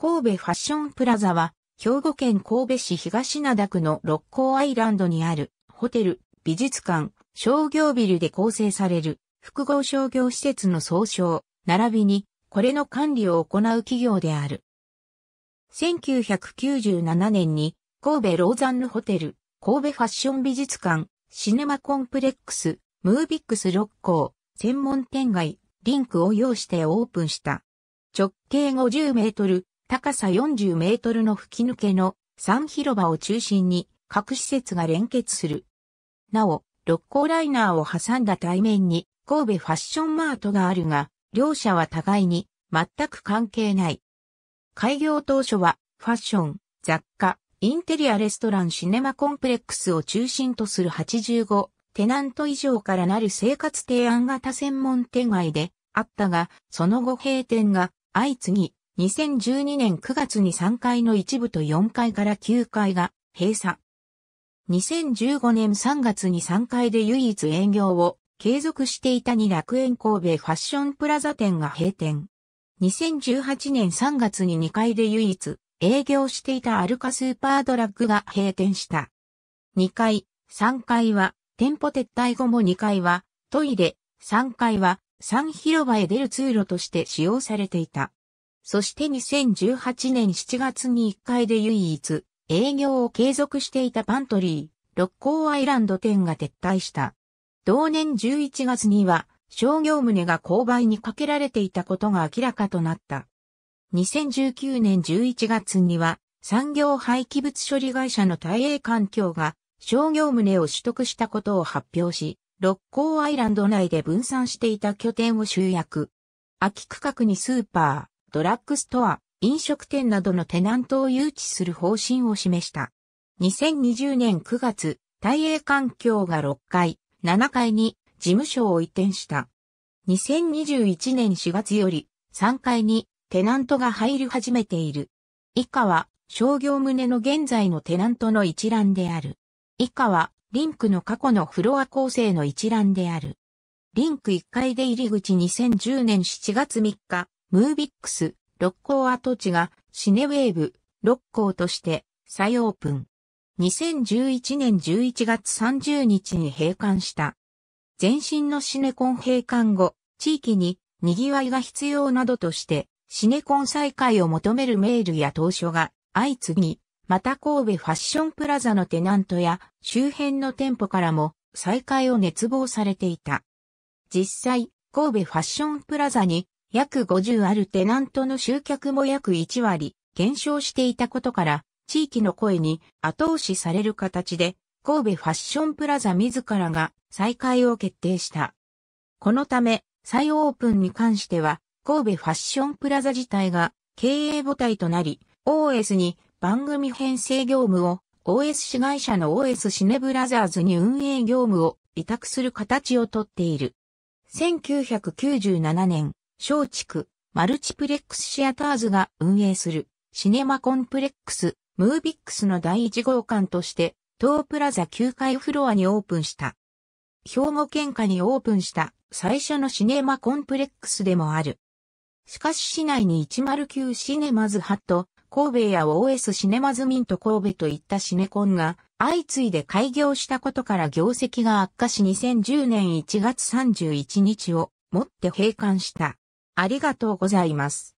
神戸ファッションプラザは、兵庫県神戸市東灘区の六甲アイランドにある、ホテル、美術館、商業ビルで構成される、複合商業施設の総称、並びに、これの管理を行う企業である。1997年に、神戸ローザンヌホテル、神戸ファッション美術館、シネマコンプレックス、ムービックス六甲、専門店街、リンクを要してオープンした。直径50メートル、高さ40メートルの吹き抜けの3広場を中心に各施設が連結する。なお、六甲ライナーを挟んだ対面に神戸ファッションマートがあるが、両者は互いに全く関係ない。開業当初はファッション、雑貨、インテリアレストランシネマコンプレックスを中心とする85テナント以上からなる生活提案型専門店街であったが、その後閉店が相次ぎ、2012年9月に3階の一部と4階から9階が閉鎖。2015年3月に3階で唯一営業を継続していたに楽園神戸ファッションプラザ店が閉店。2018年3月に2階で唯一営業していたアルカスーパードラッグが閉店した。2階、3階は店舗撤退後も2階はトイレ、3階は3広場へ出る通路として使用されていた。そして2018年7月に1階で唯一営業を継続していたパントリー、六甲アイランド店が撤退した。同年11月には商業棟が勾配にかけられていたことが明らかとなった。2019年11月には産業廃棄物処理会社の大英環境が商業棟を取得したことを発表し、六甲アイランド内で分散していた拠点を集約。空き区画にスーパー。ドラッグストア、飲食店などのテナントを誘致する方針を示した。2020年9月、大英環境が6階、7階に事務所を移転した。2021年4月より3階にテナントが入り始めている。以下は商業棟の現在のテナントの一覧である。以下はリンクの過去のフロア構成の一覧である。リンク1階で入り口2010年7月3日、ムービックス、六甲跡地がシネウェーブ、六甲として再オープン。2011年11月30日に閉館した。前身のシネコン閉館後、地域に賑わいが必要などとして、シネコン再開を求めるメールや投書が相次ぎ、また神戸ファッションプラザのテナントや周辺の店舗からも再開を熱望されていた。実際、神戸ファッションプラザに約50あるテナントの集客も約1割減少していたことから、地域の声に後押しされる形で、神戸ファッションプラザ自らが再開を決定した。このため、再オープンに関しては、神戸ファッションプラザ自体が経営母体となり、OS に番組編成業務を OS 市会社の OS シネブラザーズに運営業務を委託する形をとっている。1997年、松竹、マルチプレックスシアターズが運営するシネマコンプレックス、ムービックスの第1号館として、東プラザ9階フロアにオープンした。兵庫県下にオープンした最初のシネマコンプレックスでもある。しかし市内に109シネマズハット、神戸や OS シネマズミント神戸といったシネコンが相次いで開業したことから業績が悪化し2010年1月31日をもって閉館した。ありがとうございます。